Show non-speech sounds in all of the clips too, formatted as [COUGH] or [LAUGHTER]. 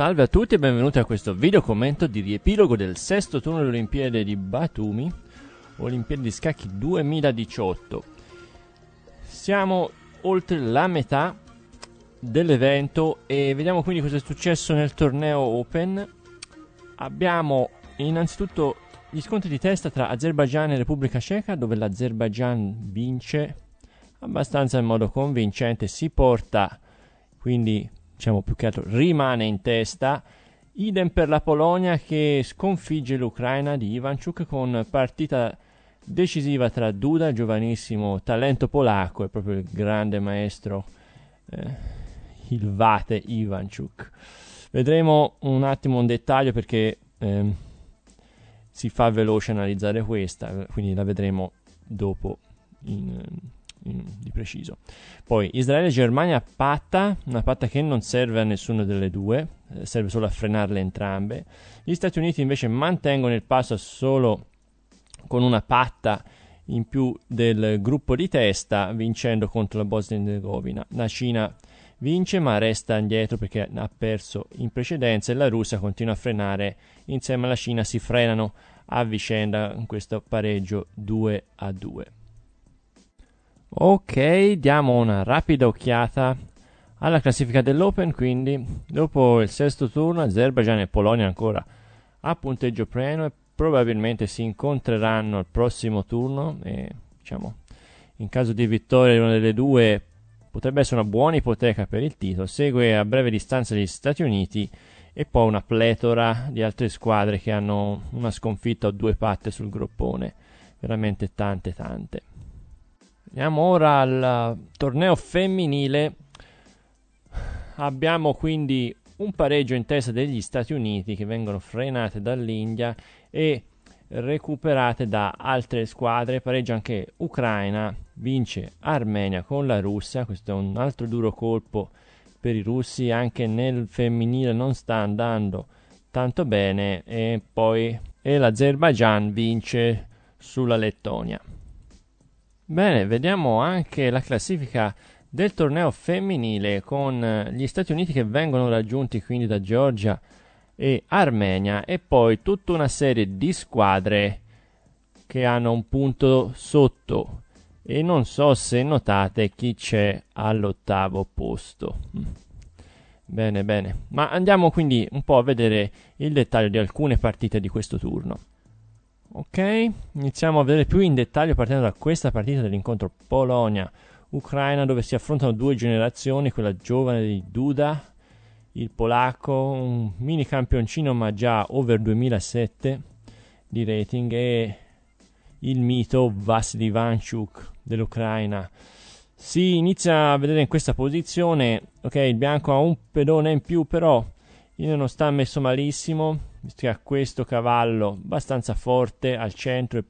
Salve a tutti e benvenuti a questo video commento di riepilogo del sesto turno delle Olimpiadi di Batumi, Olimpiadi di Scacchi 2018. Siamo oltre la metà dell'evento e vediamo quindi cosa è successo nel torneo Open. Abbiamo innanzitutto gli scontri di testa tra Azerbaijan e Repubblica Ceca, dove l'Azerbaijan vince abbastanza in modo convincente, si porta quindi diciamo più che altro rimane in testa. Idem per la Polonia che sconfigge l'Ucraina di Ivanciuk con partita decisiva tra Duda, giovanissimo talento polacco e proprio il grande maestro eh, il Vate Ivanciuk. Vedremo un attimo un dettaglio perché eh, si fa veloce analizzare questa, quindi la vedremo dopo in, Mm, di preciso. Poi Israele-Germania e patta, una patta che non serve a nessuna delle due, eh, serve solo a frenarle entrambe. Gli Stati Uniti invece mantengono il passo solo con una patta in più del gruppo di testa, vincendo contro la Bosnia e Herzegovina. La Cina vince ma resta indietro perché ha perso in precedenza e la Russia continua a frenare insieme alla Cina si frenano a vicenda in questo pareggio 2 a 2 Ok, diamo una rapida occhiata alla classifica dell'Open, quindi dopo il sesto turno Azerbaijan e Polonia ancora a punteggio pieno e probabilmente si incontreranno al prossimo turno e diciamo in caso di vittoria di una delle due potrebbe essere una buona ipoteca per il titolo. Segue a breve distanza gli Stati Uniti e poi una pletora di altre squadre che hanno una sconfitta o due patte sul groppone, veramente tante tante. Andiamo ora al torneo femminile. Abbiamo quindi un pareggio in testa degli Stati Uniti che vengono frenate dall'India e recuperate da altre squadre. Pareggio anche Ucraina, vince Armenia con la Russia. Questo è un altro duro colpo per i russi, anche nel femminile non sta andando tanto bene. E poi e l'Azerbaijan vince sulla Lettonia. Bene, vediamo anche la classifica del torneo femminile con eh, gli Stati Uniti che vengono raggiunti quindi da Georgia e Armenia e poi tutta una serie di squadre che hanno un punto sotto e non so se notate chi c'è all'ottavo posto. Mm. Bene, bene, ma andiamo quindi un po' a vedere il dettaglio di alcune partite di questo turno. Ok, iniziamo a vedere più in dettaglio partendo da questa partita dell'incontro Polonia-Ucraina dove si affrontano due generazioni, quella giovane di Duda, il polacco, un mini campioncino ma già over 2007 di rating e il mito Vasily Vanchuk dell'Ucraina. Si inizia a vedere in questa posizione, ok, il bianco ha un pedone in più però non sta messo malissimo, visto che ha questo cavallo abbastanza forte al centro e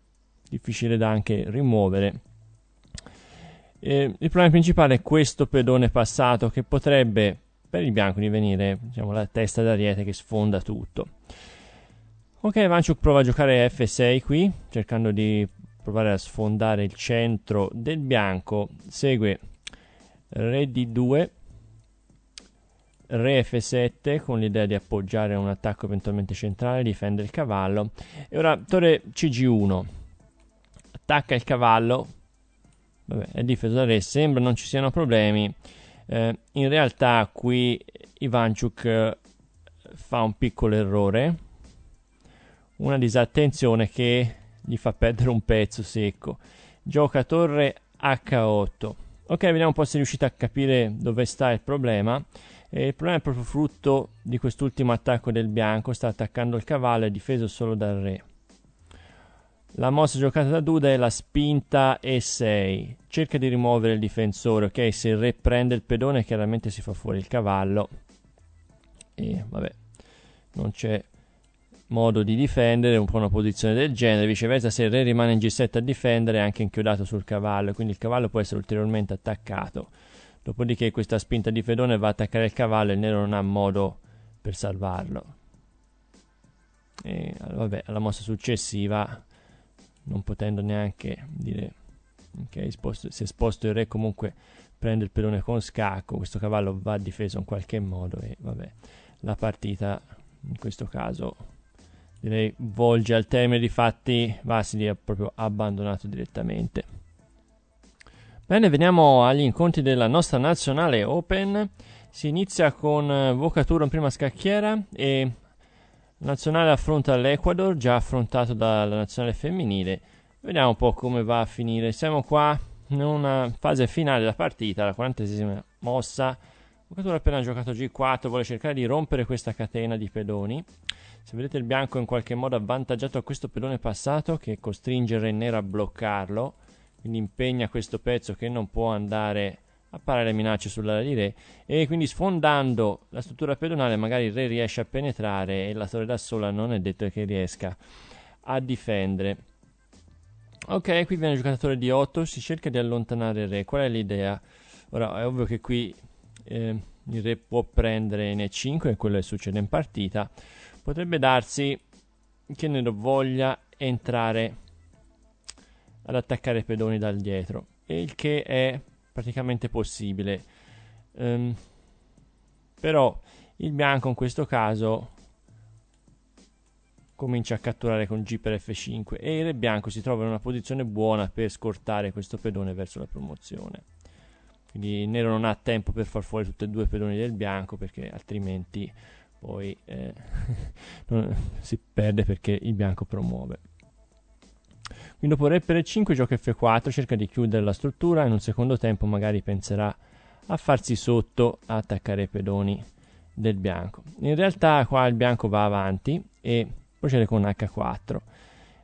difficile da anche rimuovere. Eh, il problema principale è questo pedone passato che potrebbe per il bianco divenire diciamo, la testa d'ariete che sfonda tutto. Ok, Vanciuk prova a giocare F6 qui, cercando di provare a sfondare il centro del bianco. Segue Re D2, Re F7 con l'idea di appoggiare un attacco eventualmente centrale, difende il cavallo. E ora torre CG1 attacca il cavallo. Vabbè, è difeso da Re, sembra non ci siano problemi. Eh, in realtà qui Ivanchuk eh, fa un piccolo errore, una disattenzione che gli fa perdere un pezzo secco. Gioca torre H8. Ok, vediamo un po' se riuscite a capire dove sta il problema. E il problema è proprio frutto di quest'ultimo attacco del bianco, sta attaccando il cavallo e difeso solo dal re. La mossa giocata da Duda è la spinta E6. Cerca di rimuovere il difensore, ok? Se il re prende il pedone chiaramente si fa fuori il cavallo. E vabbè, non c'è modo di difendere un po' una posizione del genere. Viceversa, se il re rimane in G7 a difendere è anche inchiodato sul cavallo, quindi il cavallo può essere ulteriormente attaccato Dopodiché questa spinta di Fedone va a attaccare il cavallo e il nero non ha modo per salvarlo. E vabbè, alla mossa successiva, non potendo neanche dire che okay, si è esposto il re, comunque prende il pedone con scacco. Questo cavallo va difeso in qualche modo e vabbè, la partita in questo caso direi volge al termine. Difatti, Vasili ha proprio abbandonato direttamente. Bene, veniamo agli incontri della nostra nazionale Open. Si inizia con eh, Vocatura in prima scacchiera e la nazionale affronta l'Ecuador, già affrontato dalla nazionale femminile. Vediamo un po' come va a finire. Siamo qua in una fase finale della partita, la quarantesima mossa. Vocatura appena giocato G4, vuole cercare di rompere questa catena di pedoni. Se vedete il bianco in qualche modo avvantaggiato a questo pedone passato che costringe il nero a bloccarlo quindi impegna questo pezzo che non può andare a parare minacce sull'area di re e quindi sfondando la struttura pedonale magari il re riesce a penetrare e la torre da sola non è detto che riesca a difendere ok qui viene il giocatore di 8 si cerca di allontanare il re qual è l'idea? ora è ovvio che qui eh, il re può prendere in e5 quello che succede in partita potrebbe darsi che ne voglia entrare ad attaccare i pedoni dal dietro, il che è praticamente possibile. Um, però il bianco in questo caso comincia a catturare con G per F5 e il re bianco si trova in una posizione buona per scortare questo pedone verso la promozione. Quindi il nero non ha tempo per far fuori tutti e due i pedoni del bianco perché altrimenti poi eh, [LAUGHS] si perde perché il bianco promuove. Il dopo repere 5 gioca F4, cerca di chiudere la struttura, in un secondo tempo magari penserà a farsi sotto a attaccare i pedoni del bianco. In realtà qua il bianco va avanti e procede con H4.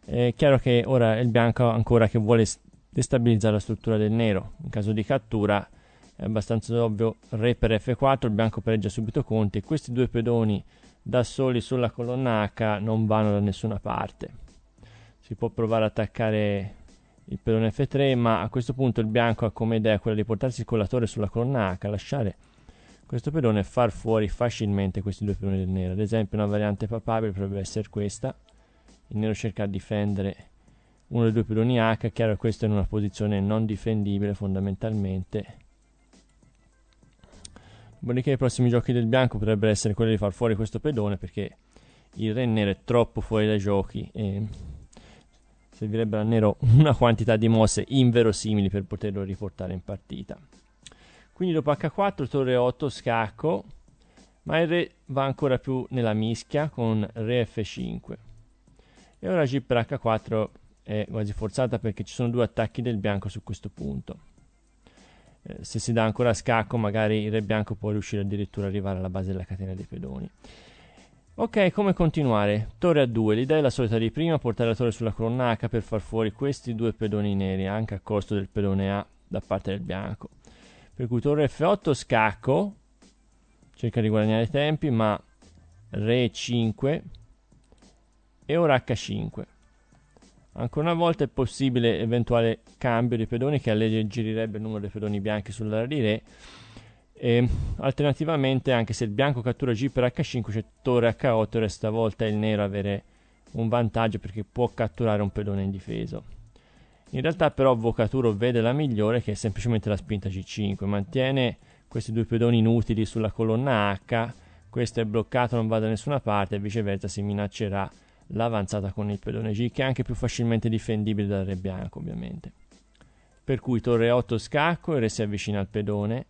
È chiaro che ora il bianco ancora che vuole destabilizzare la struttura del nero. In caso di cattura è abbastanza ovvio re per F4, il bianco pareggia subito Conti e questi due pedoni da soli sulla colonna H non vanno da nessuna parte si può provare ad attaccare il pedone F3, ma a questo punto il bianco ha come idea quella di portarsi il collatore sulla colonna H, lasciare questo pedone e far fuori facilmente questi due pedoni del nero. Ad esempio una variante papabile potrebbe essere questa, il nero cerca di difendere uno dei due pedoni H, chiaro questo è in una posizione non difendibile fondamentalmente. Dopodiché i prossimi giochi del bianco potrebbero essere quelli di far fuori questo pedone perché il re nero è troppo fuori dai giochi e servirebbe al nero [LAUGHS] una quantità di mosse inverosimili per poterlo riportare in partita. Quindi dopo H4 torre 8 scacco, ma il re va ancora più nella mischia con re F5. E ora G per H4 è quasi forzata perché ci sono due attacchi del bianco su questo punto. Eh, se si dà ancora scacco magari il re bianco può riuscire addirittura ad arrivare alla base della catena dei pedoni. Ok, come continuare? Torre a 2, l'idea è la solita di prima, portare la torre sulla colonna H per far fuori questi due pedoni neri, anche a costo del pedone A da parte del bianco. Per cui torre F8, scacco, cerca di guadagnare tempi, ma Re 5 e ora H5. Ancora una volta è possibile eventuale cambio di pedoni che alleggerirebbe il numero dei pedoni bianchi sull'area di Re, e, ehm, alternativamente, anche se il bianco cattura G per H5, c'è torre H8 e stavolta il nero avere un vantaggio perché può catturare un pedone indifeso. In realtà però Vocaturo vede la migliore che è semplicemente la spinta G5, mantiene questi due pedoni inutili sulla colonna H, questo è bloccato, non va da nessuna parte e viceversa si minaccerà l'avanzata con il pedone G che è anche più facilmente difendibile dal re bianco ovviamente. Per cui torre 8 scacco e re si avvicina al pedone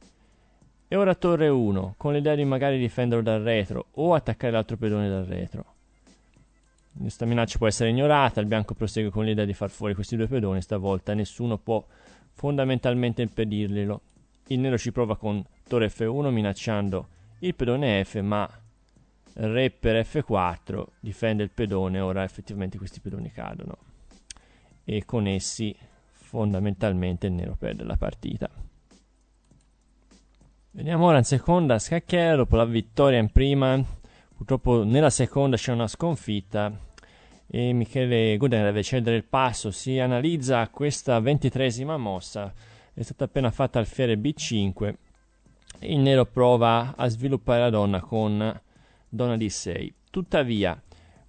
e ora torre 1, con l'idea di magari difenderlo dal retro o attaccare l'altro pedone dal retro. Questa minaccia può essere ignorata, il bianco prosegue con l'idea di far fuori questi due pedoni, stavolta nessuno può fondamentalmente impedirglielo. Il nero ci prova con torre F1 minacciando il pedone F, ma re per F4 difende il pedone, ora effettivamente questi pedoni cadono. E con essi fondamentalmente il nero perde la partita. Vediamo ora in seconda a Scacchiera, dopo la vittoria in prima, purtroppo nella seconda c'è una sconfitta e Michele Guden deve cedere il passo, si analizza questa ventitresima mossa, è stata appena fatta al fiere B5, il nero prova a sviluppare la donna con donna D6, tuttavia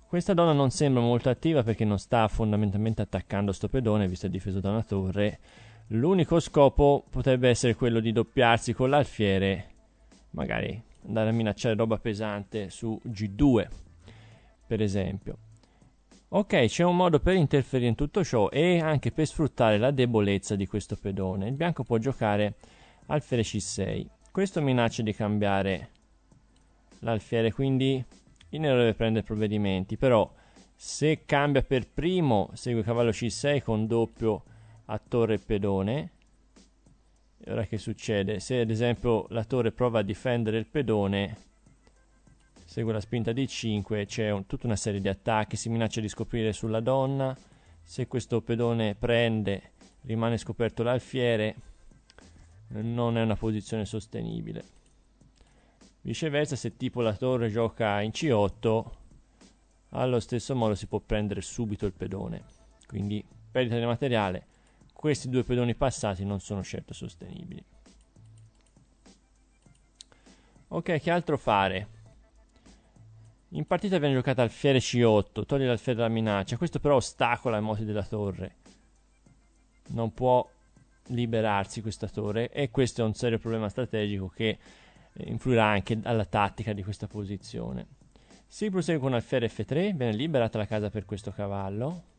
questa donna non sembra molto attiva perché non sta fondamentalmente attaccando sto pedone, visto è difeso da una torre, L'unico scopo potrebbe essere quello di doppiarsi con l'alfiere, magari andare a minacciare roba pesante su G2, per esempio. Ok, c'è un modo per interferire in tutto ciò e anche per sfruttare la debolezza di questo pedone. Il bianco può giocare alfiere C6. Questo minaccia di cambiare l'alfiere, quindi il nero deve prendere provvedimenti, però se cambia per primo segue cavallo C6 con doppio a torre pedone. E ora che succede? Se ad esempio la torre prova a difendere il pedone, segue la spinta di 5, c'è un, tutta una serie di attacchi, si minaccia di scoprire sulla donna, se questo pedone prende rimane scoperto l'alfiere, non è una posizione sostenibile. Viceversa, se tipo la torre gioca in C8, allo stesso modo si può prendere subito il pedone, quindi perdita di materiale questi due pedoni passati non sono certo sostenibili. Ok, che altro fare? In partita viene giocata alfiere C8, toglie l'alfiere dalla minaccia, questo però ostacola i moti della torre. Non può liberarsi questa torre e questo è un serio problema strategico che eh, influirà anche alla tattica di questa posizione. Si prosegue con alfiere F3, viene liberata la casa per questo cavallo,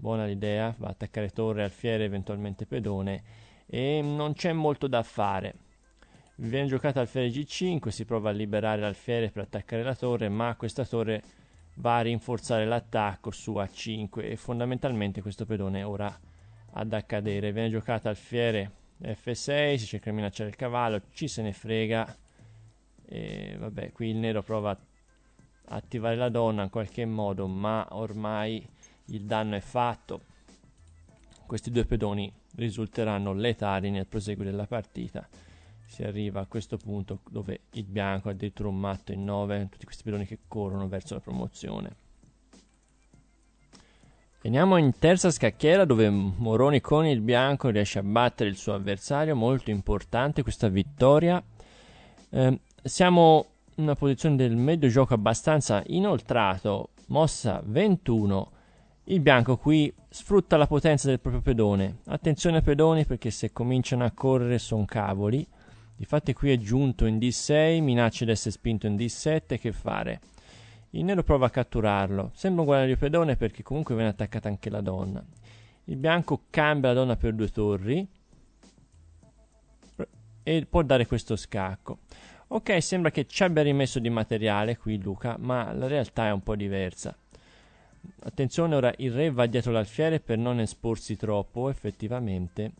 buona l'idea, va a attaccare torre, alfiere, eventualmente pedone e non c'è molto da fare. Viene giocata alfiere g5, si prova a liberare l'alfiere per attaccare la torre, ma questa torre va a rinforzare l'attacco su a5 e fondamentalmente questo pedone è ora ad accadere. Viene giocata alfiere f6, si cerca di minacciare il cavallo, ci se ne frega. E vabbè, qui il nero prova a attivare la donna in qualche modo, ma ormai il danno è fatto. Questi due pedoni risulteranno letali nel proseguire della partita. Si arriva a questo punto dove il bianco ha addirittura un matto in 9, tutti questi pedoni che corrono verso la promozione. Veniamo in terza scacchiera dove Moroni con il bianco riesce a battere il suo avversario, molto importante questa vittoria. Eh, siamo in una posizione del medio gioco abbastanza inoltrato, mossa 21 il bianco qui sfrutta la potenza del proprio pedone. Attenzione ai pedoni perché se cominciano a correre sono cavoli. Difatti qui è giunto in D6, minaccia di essere spinto in D7, che fare? Il nero prova a catturarlo. Sembra un guadagno di pedone perché comunque viene attaccata anche la donna. Il bianco cambia la donna per due torri e può dare questo scacco. Ok, sembra che ci abbia rimesso di materiale qui Luca, ma la realtà è un po' diversa. Attenzione ora, il re va dietro l'alfiere per non esporsi troppo, effettivamente.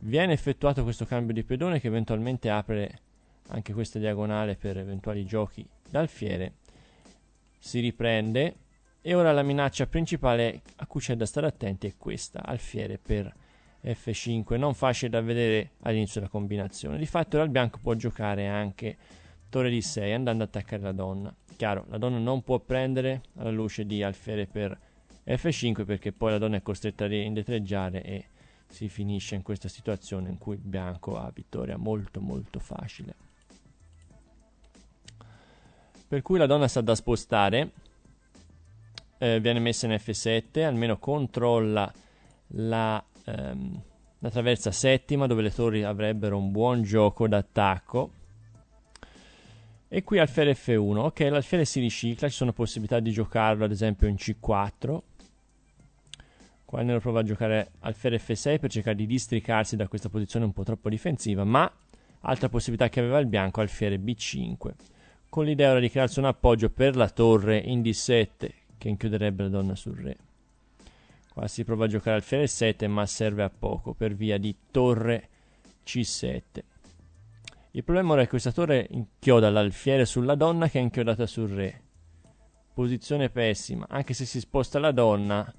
Viene effettuato questo cambio di pedone che eventualmente apre anche questa diagonale per eventuali giochi d'alfiere. Si riprende e ora la minaccia principale a cui c'è da stare attenti è questa, alfiere per F5, non facile da vedere all'inizio della combinazione. Di fatto ora il bianco può giocare anche torre di 6 andando ad attaccare la donna chiaro, la donna non può prendere alla luce di alfiere per F5 perché poi la donna è costretta a indietreggiare e si finisce in questa situazione in cui il bianco ha vittoria molto molto facile. Per cui la donna sa da spostare, eh, viene messa in F7, almeno controlla la, ehm, la traversa settima dove le torri avrebbero un buon gioco d'attacco e qui alfiere F1. Ok, l'alfiere si ricicla, ci sono possibilità di giocarlo ad esempio in C4. Qua Nero prova a giocare alfiere F6 per cercare di districarsi da questa posizione un po' troppo difensiva, ma altra possibilità che aveva il bianco, alfiere B5. Con l'idea ora di crearsi un appoggio per la torre in D7 che inchiuderebbe la donna sul re. Qua si prova a giocare alfiere 7 ma serve a poco per via di torre C7. Il problema ora è che il statore inchioda l'alfiere sulla donna che è inchiodata sul re. Posizione pessima. Anche se si sposta la donna,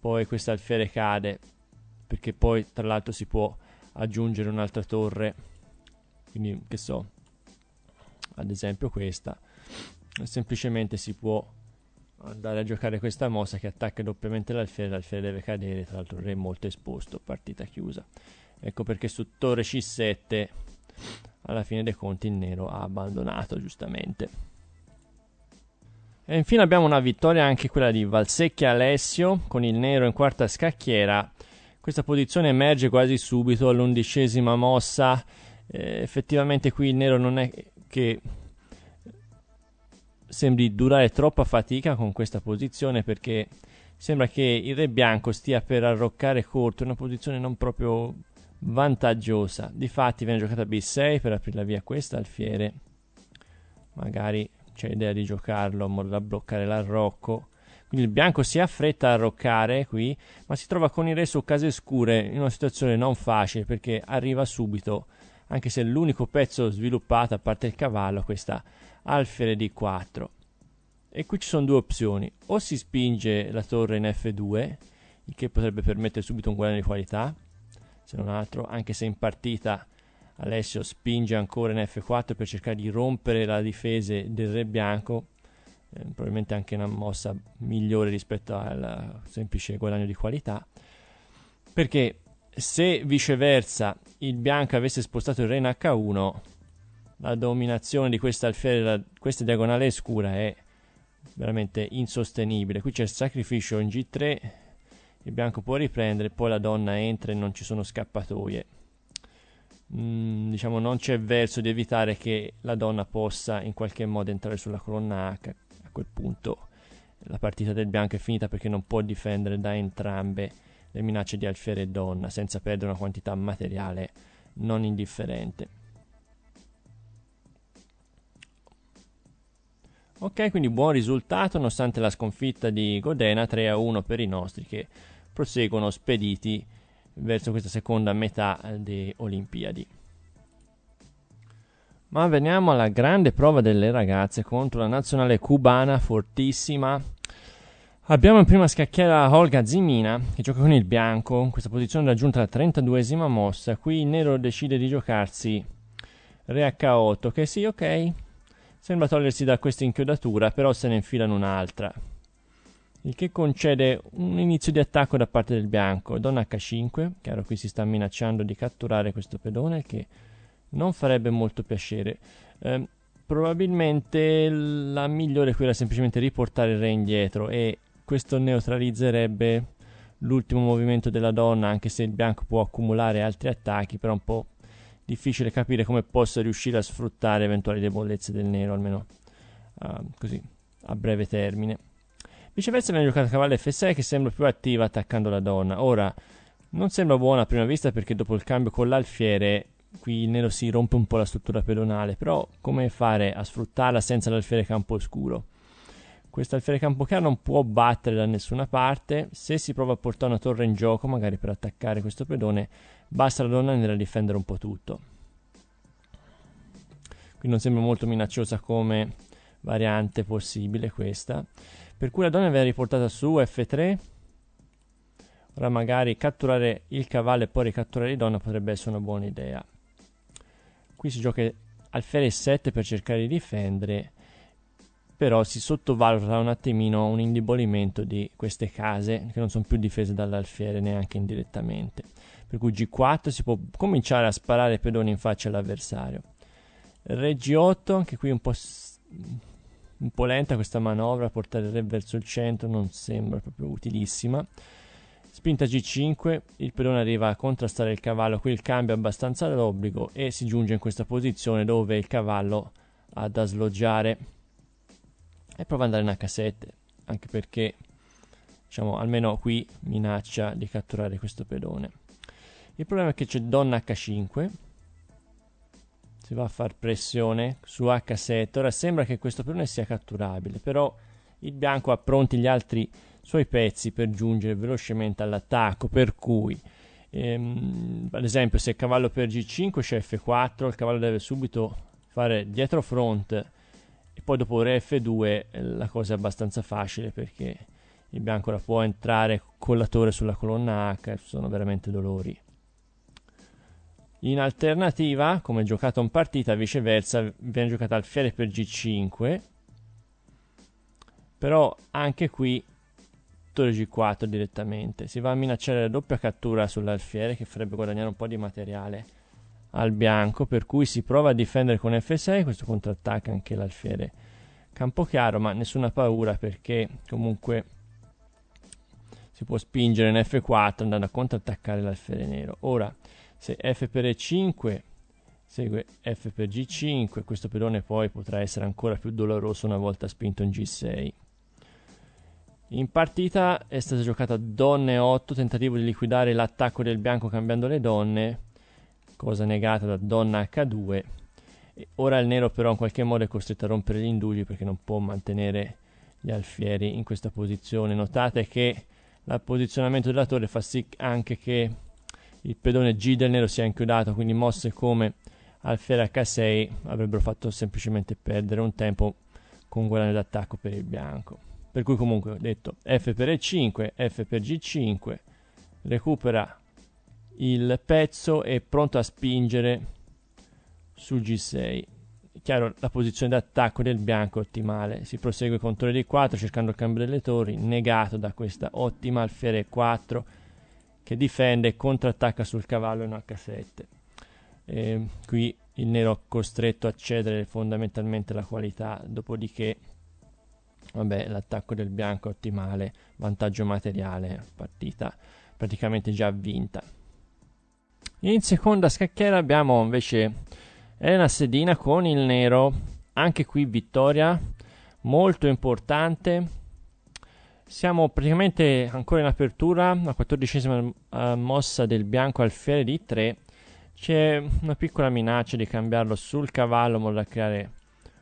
poi questa alfiere cade. Perché poi, tra l'altro, si può aggiungere un'altra torre. Quindi, che so, ad esempio questa. Semplicemente si può andare a giocare questa mossa che attacca doppiamente l'alfiere. L'alfiere deve cadere. Tra l'altro, il re è molto esposto. Partita chiusa. Ecco perché su torre C7 alla fine dei conti il nero ha abbandonato giustamente. E infine abbiamo una vittoria anche quella di Valsecchia Alessio con il nero in quarta scacchiera. Questa posizione emerge quasi subito all'undicesima mossa. Eh, effettivamente qui il nero non è che sembri durare troppa fatica con questa posizione perché sembra che il re bianco stia per arroccare corto, una posizione non proprio vantaggiosa. Difatti viene giocata B6 per aprire la via questa alfiere. Magari c'è idea di giocarlo in modo da bloccare l'arrocco. Quindi il bianco si affretta a arroccare qui, ma si trova con il re su case scure in una situazione non facile perché arriva subito, anche se è l'unico pezzo sviluppato a parte il cavallo, questa alfiere d 4. E qui ci sono due opzioni, o si spinge la torre in F2, il che potrebbe permettere subito un guadagno di qualità, se non altro, anche se in partita Alessio spinge ancora in F4 per cercare di rompere la difesa del Re Bianco, eh, probabilmente anche una mossa migliore rispetto al semplice guadagno di qualità, perché se viceversa il Bianco avesse spostato il Re in H1, la dominazione di questa alfiera, questa diagonale scura è veramente insostenibile. Qui c'è il sacrificio in G3 il bianco può riprendere, poi la donna entra e non ci sono scappatoie. Mm, diciamo non c'è verso di evitare che la donna possa in qualche modo entrare sulla colonna H. A quel punto la partita del bianco è finita perché non può difendere da entrambe le minacce di alfiere e donna senza perdere una quantità materiale non indifferente. Ok, quindi buon risultato nonostante la sconfitta di Godena 3 a 1 per i nostri che proseguono spediti verso questa seconda metà delle Olimpiadi. Ma veniamo alla grande prova delle ragazze contro la nazionale cubana fortissima. Abbiamo in prima scacchiera Olga Zimina che gioca con il bianco, in questa posizione raggiunta la 32esima mossa, qui il nero decide di giocarsi Re H8 che sì ok, sembra togliersi da questa inchiodatura però se ne infilano un'altra il che concede un inizio di attacco da parte del bianco. Donna H5, chiaro qui si sta minacciando di catturare questo pedone che non farebbe molto piacere. Eh, probabilmente la migliore qui era semplicemente riportare il re indietro e questo neutralizzerebbe l'ultimo movimento della donna, anche se il bianco può accumulare altri attacchi, però è un po' difficile capire come possa riuscire a sfruttare eventuali debolezze del nero, almeno uh, così a breve termine. Viceversa viene giocata a cavallo F6 che sembra più attiva attaccando la donna. Ora, non sembra buona a prima vista perché dopo il cambio con l'alfiere qui il nero si rompe un po' la struttura pedonale, però come fare a sfruttarla senza l'alfiere campo oscuro? Questa alfiere campo chiaro non può battere da nessuna parte, se si prova a portare una torre in gioco, magari per attaccare questo pedone, basta la donna e a difendere un po' tutto. Qui non sembra molto minacciosa come variante possibile questa. Per cui la donna viene riportata su F3. Ora magari catturare il cavallo e poi ricatturare la donna potrebbe essere una buona idea. Qui si gioca alfiere 7 per cercare di difendere, però si sottovaluta un attimino un indebolimento di queste case che non sono più difese dall'alfiere neanche indirettamente. Per cui G4 si può cominciare a sparare pedoni in faccia all'avversario. Re G8, anche qui un po' un po' lenta questa manovra, portare il re verso il centro non sembra proprio utilissima. Spinta G5, il pedone arriva a contrastare il cavallo, qui il cambio è abbastanza d'obbligo e si giunge in questa posizione dove il cavallo ha da sloggiare e prova ad andare in H7, anche perché diciamo almeno qui minaccia di catturare questo pedone. Il problema è che c'è donna H5, si va a far pressione su H7 ora sembra che questo pedone sia catturabile però il bianco ha pronti gli altri suoi pezzi per giungere velocemente all'attacco per cui ehm, ad esempio se il cavallo per G5 c'è F4 il cavallo deve subito fare dietro front e poi dopo re F2 eh, la cosa è abbastanza facile perché il bianco ora può entrare con la torre sulla colonna H sono veramente dolori in alternativa, come giocato in partita, viceversa, viene giocata alfiere per G5. Però anche qui torre G4 direttamente. Si va a minacciare la doppia cattura sull'alfiere che farebbe guadagnare un po' di materiale al bianco, per cui si prova a difendere con F6, questo contrattacca anche l'alfiere Campochiaro, ma nessuna paura perché comunque si può spingere in F4 andando a contrattaccare l'alfiere nero. Ora se f per e5 segue f per g5 questo pedone poi potrà essere ancora più doloroso una volta spinto in g6 in partita è stata giocata donne 8 tentativo di liquidare l'attacco del bianco cambiando le donne cosa negata da donna h2 ora il nero però in qualche modo è costretto a rompere gli indugi perché non può mantenere gli alfieri in questa posizione notate che l'apposizionamento della torre fa sì anche che il pedone G del nero si è inchiodato, quindi mosse come Alfera h 6 avrebbero fatto semplicemente perdere un tempo con guadagno d'attacco per il bianco. Per cui comunque ho detto F per E5, F per G5, recupera il pezzo e è pronto a spingere sul G6. Chiaro, la posizione d'attacco del bianco è ottimale. Si prosegue con torre D4 cercando il cambio delle torri, negato da questa ottima alfiere 4 che difende e contrattacca sul cavallo in H7. E qui il nero è costretto a cedere fondamentalmente la qualità, dopodiché vabbè, l'attacco del bianco è ottimale, vantaggio materiale, partita praticamente già vinta. In seconda scacchiera abbiamo invece Elena Sedina con il nero, anche qui vittoria molto importante siamo praticamente ancora in apertura, la quattordicesima eh, mossa del bianco alfiere di 3. C'è una piccola minaccia di cambiarlo sul cavallo in modo da creare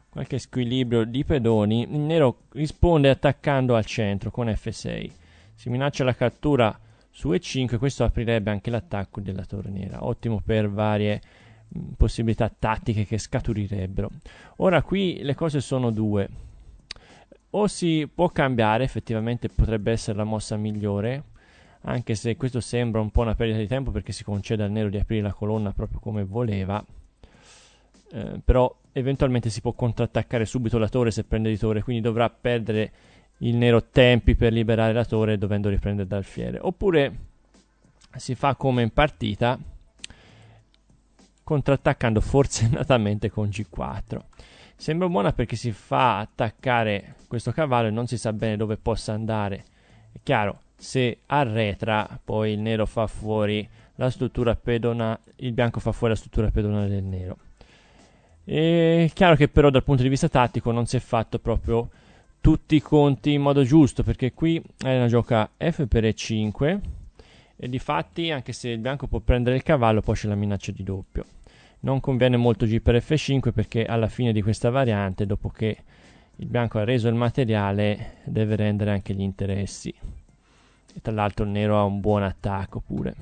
qualche squilibrio di pedoni. Il nero risponde attaccando al centro con F6. Si minaccia la cattura su E5, questo aprirebbe anche l'attacco della torniera. Ottimo per varie mm, possibilità tattiche che scaturirebbero. Ora qui le cose sono due o si può cambiare, effettivamente potrebbe essere la mossa migliore, anche se questo sembra un po' una perdita di tempo perché si concede al nero di aprire la colonna proprio come voleva, eh, però eventualmente si può contrattaccare subito la torre se prende di torre, quindi dovrà perdere il nero tempi per liberare la torre dovendo riprendere dal fiere. Oppure si fa come in partita, contrattaccando forzatamente con G4. Sembra buona perché si fa attaccare questo cavallo e non si sa bene dove possa andare. È chiaro, se arretra, poi il nero fa fuori la struttura pedonale, il bianco fa fuori la struttura pedonale del nero. È chiaro che però dal punto di vista tattico non si è fatto proprio tutti i conti in modo giusto perché qui è una gioca F per E5 e di fatti anche se il bianco può prendere il cavallo poi c'è la minaccia di doppio non conviene molto G per F5 perché alla fine di questa variante, dopo che il bianco ha reso il materiale, deve rendere anche gli interessi. E tra l'altro il nero ha un buon attacco pure.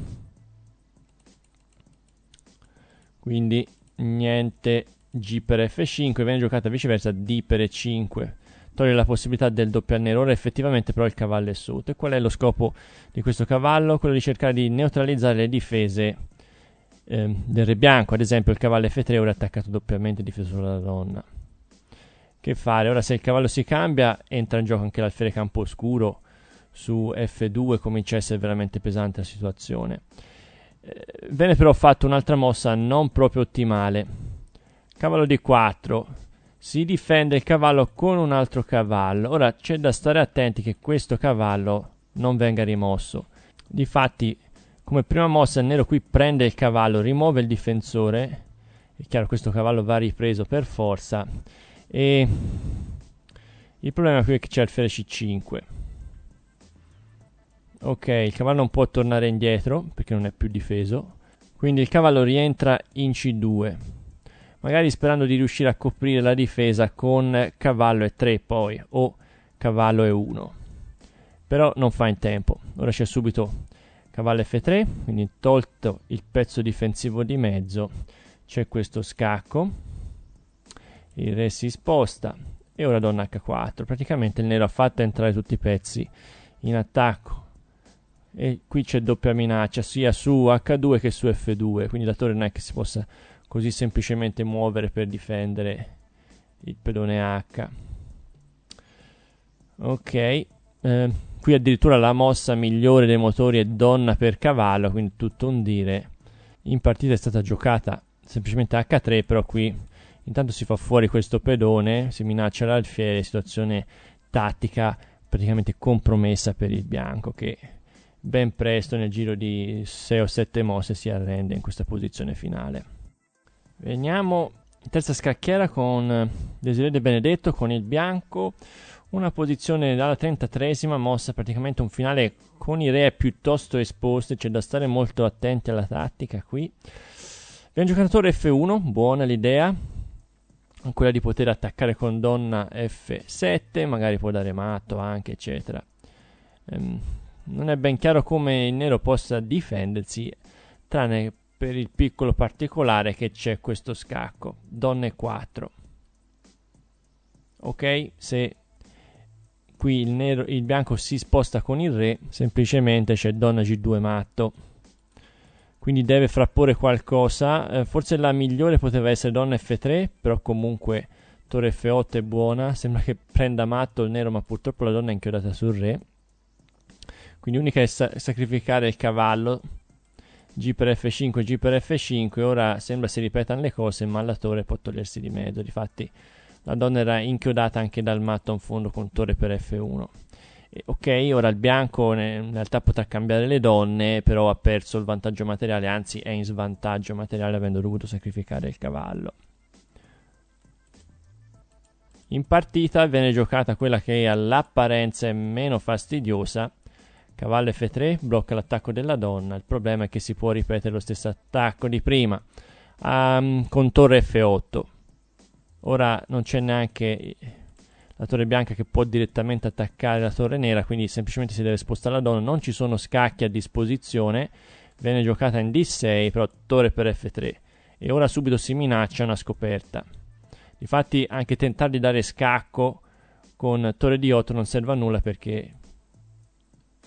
Quindi niente G per F5, viene giocata viceversa D per E5. Toglie la possibilità del doppio al nero, ora effettivamente però il cavallo è sotto. E qual è lo scopo di questo cavallo? Quello di cercare di neutralizzare le difese eh, del re bianco, ad esempio il cavallo F3 ora è attaccato doppiamente difeso dalla donna. Che fare? Ora se il cavallo si cambia entra in gioco anche l'alfiere campo oscuro su F2, comincia a essere veramente pesante la situazione. Eh, venne però fatta un'altra mossa non proprio ottimale. Cavallo D4, si difende il cavallo con un altro cavallo. Ora c'è da stare attenti che questo cavallo non venga rimosso. Difatti come prima mossa il nero qui prende il cavallo, rimuove il difensore. È chiaro questo cavallo va ripreso per forza. E il problema qui è che c'è il alfiere c5. Ok, il cavallo non può tornare indietro perché non è più difeso. Quindi il cavallo rientra in c2. Magari sperando di riuscire a coprire la difesa con cavallo e3 poi o cavallo e1. Però non fa in tempo. Ora c'è subito cavallo f3 quindi tolto il pezzo difensivo di mezzo c'è questo scacco il re si sposta e ora donna h4 praticamente il nero ha fatto entrare tutti i pezzi in attacco e qui c'è doppia minaccia sia su h2 che su f2 quindi la torre non è che si possa così semplicemente muovere per difendere il pedone h ok eh, qui addirittura la mossa migliore dei motori è donna per cavallo quindi tutto un dire in partita è stata giocata semplicemente H3 però qui intanto si fa fuori questo pedone si minaccia l'alfiere situazione tattica praticamente compromessa per il bianco che ben presto nel giro di 6 o 7 mosse si arrende in questa posizione finale veniamo in terza scacchiera con Desiree De Benedetto con il bianco una posizione dalla 33esima mossa praticamente un finale con i re piuttosto esposti, c'è da stare molto attenti alla tattica qui. Abbiamo giocatore F1, buona l'idea, quella di poter attaccare con donna F7, magari può dare matto anche, eccetera. Ehm, non è ben chiaro come il nero possa difendersi, tranne per il piccolo particolare che c'è questo scacco, donne 4. Ok, se qui il, nero, il bianco si sposta con il re, semplicemente c'è donna g2 matto. Quindi deve frapporre qualcosa, eh, forse la migliore poteva essere donna f3, però comunque torre f8 è buona, sembra che prenda matto il nero, ma purtroppo la donna è inchiodata sul re. Quindi l'unica è sa- sacrificare il cavallo. G per F5, G per F5, ora sembra si ripetano le cose, ma la torre può togliersi di mezzo, difatti la donna era inchiodata anche dal matto a un fondo contore per F1. ok, ora il bianco in realtà potrà cambiare le donne, però ha perso il vantaggio materiale, anzi è in svantaggio materiale avendo dovuto sacrificare il cavallo. In partita viene giocata quella che all'apparenza è meno fastidiosa. Cavallo F3 blocca l'attacco della donna, il problema è che si può ripetere lo stesso attacco di prima. Um, ehm, con torre F8. Ora non c'è neanche la torre bianca che può direttamente attaccare la torre nera, quindi semplicemente si deve spostare la donna. Non ci sono scacchi a disposizione, viene giocata in D6, però torre per F3. E ora subito si minaccia una scoperta. Difatti anche tentare di dare scacco con torre d 8 non serve a nulla perché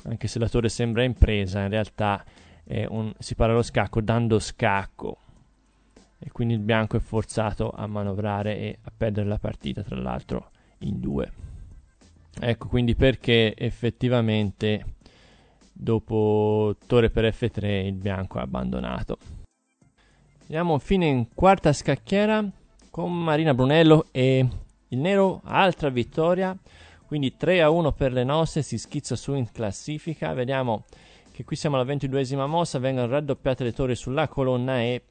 anche se la torre sembra impresa, in realtà un, si para lo scacco dando scacco e quindi il bianco è forzato a manovrare e a perdere la partita, tra l'altro in due. Ecco quindi perché effettivamente dopo torre per F3 il bianco ha abbandonato. Andiamo fino in quarta scacchiera con Marina Brunello e il nero, altra vittoria, quindi 3 a 1 per le nostre, si schizza su in classifica, vediamo che qui siamo alla ventiduesima mossa, vengono raddoppiate le torri sulla colonna E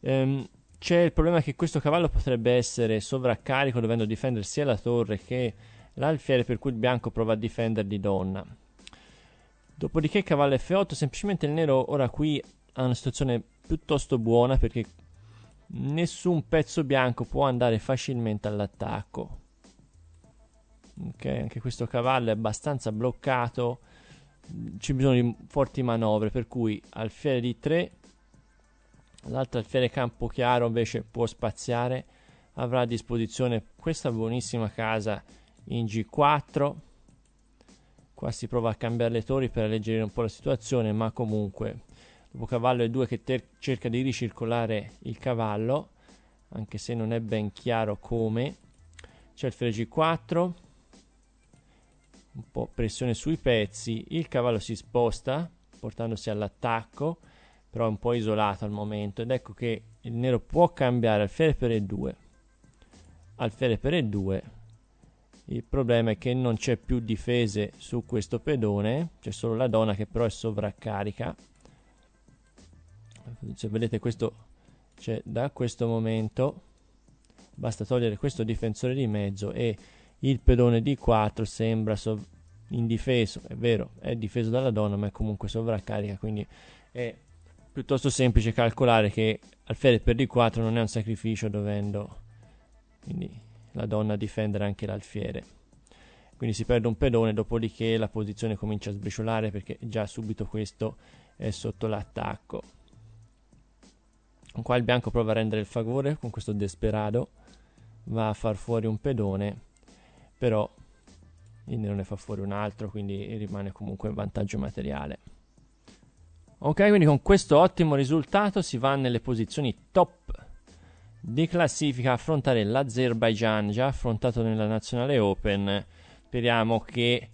Ehm, c'è il problema che questo cavallo potrebbe essere sovraccarico dovendo difendere sia la torre che l'alfiere per cui il bianco prova a difendere di donna. Dopodiché cavallo F8, semplicemente il nero ora qui ha una situazione piuttosto buona perché nessun pezzo bianco può andare facilmente all'attacco. Ok, anche questo cavallo è abbastanza bloccato, ci sono forti manovre per cui alfiere di 3 L'altra alfiere campo chiaro invece può spaziare, avrà a disposizione questa buonissima casa in G4. Qua si prova a cambiare le torri per alleggerire un po' la situazione, ma comunque dopo cavallo e 2 che cerca di ricircolare il cavallo, anche se non è ben chiaro come. C'è il fere G4, un po' pressione sui pezzi, il cavallo si sposta portandosi all'attacco però è un po' isolato al momento ed ecco che il nero può cambiare alfiere per E2 alfiere per E2 il problema è che non c'è più difese su questo pedone c'è solo la donna che però è sovraccarica se vedete questo c'è da questo momento basta togliere questo difensore di mezzo e il pedone di 4 sembra indifeso è vero è difeso dalla donna ma è comunque sovraccarica quindi è piuttosto semplice calcolare che alfiere per d4 non è un sacrificio dovendo quindi la donna difendere anche l'alfiere quindi si perde un pedone dopodiché la posizione comincia a sbriciolare perché già subito questo è sotto l'attacco qua il bianco prova a rendere il favore con questo desperado va a far fuori un pedone però il nero ne fa fuori un altro quindi rimane comunque in vantaggio materiale Ok, quindi con questo ottimo risultato si va nelle posizioni top di classifica a affrontare l'Azerbaijan, già affrontato nella Nazionale Open. Speriamo che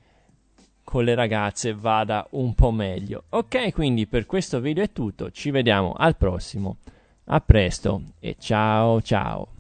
con le ragazze vada un po' meglio. Ok, quindi per questo video è tutto, ci vediamo al prossimo. A presto e ciao ciao.